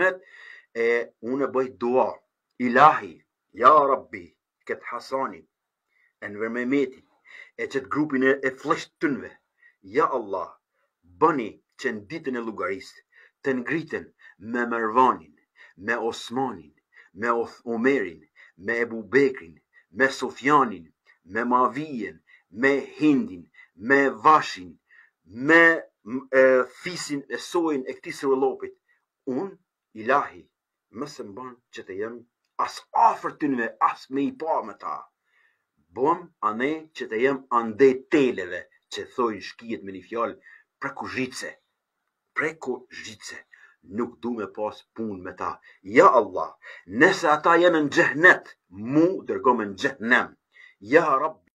Ahmed, e unë bëj dua, ilahi, ja rabbi, këtë hasani, e në vërme e qëtë grupin e fleshtë të nëve, ja Allah, bëni që në ditën e lugarist, të ngritën me Mervanin, me Osmanin, me Omerin, me Ebu Bekrin, me Sofjanin, me Mavijen, me Hindin, me Vashin, me Fisin e Sojin, e Këtisë Rëllopit, unë ilahi më së mban që të jem as afër të në as me i pa me ta bom anë që të jem ande televe që thoi shkijet me një fjallë preku zhice, preku zhice, nuk du me pas pun me ta. Ja Allah, nëse ata jenë në gjëhnet, mu dërgomen gjëhnem. Ja Rabbi,